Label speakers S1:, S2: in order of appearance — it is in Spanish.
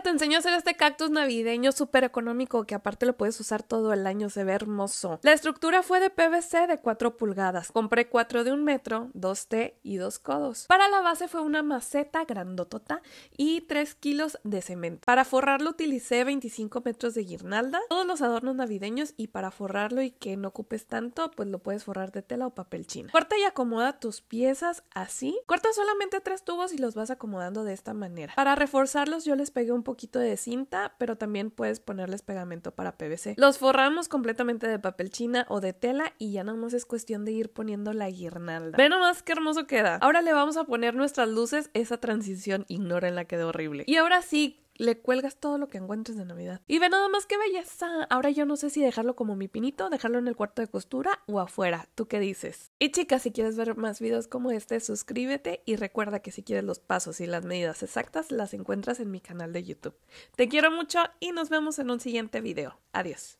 S1: te enseño a hacer este cactus navideño súper económico que aparte lo puedes usar todo el año, se ve hermoso. La estructura fue de PVC de 4 pulgadas. Compré 4 de 1 metro, 2T y 2 codos. Para la base fue una maceta grandotota y 3 kilos de cemento. Para forrarlo utilicé 25 metros de guirnalda, todos los adornos navideños y para forrarlo y que no ocupes tanto, pues lo puedes forrar de tela o papel china. Corta y acomoda tus piezas así. Corta solamente tres tubos y los vas acomodando de esta manera. Para reforzarlos yo les pegué un poquito de cinta, pero también puedes ponerles pegamento para PVC. Los forramos completamente de papel china o de tela y ya más es cuestión de ir poniendo la guirnalda. Ve nomás qué hermoso queda. Ahora le vamos a poner nuestras luces, esa transición ignora en la quedó horrible. Y ahora sí, le cuelgas todo lo que encuentres de Navidad. Y ve nada más que belleza. Ahora yo no sé si dejarlo como mi pinito, dejarlo en el cuarto de costura o afuera. ¿Tú qué dices? Y chicas, si quieres ver más videos como este, suscríbete y recuerda que si quieres los pasos y las medidas exactas, las encuentras en mi canal de YouTube. Te quiero mucho y nos vemos en un siguiente video. Adiós.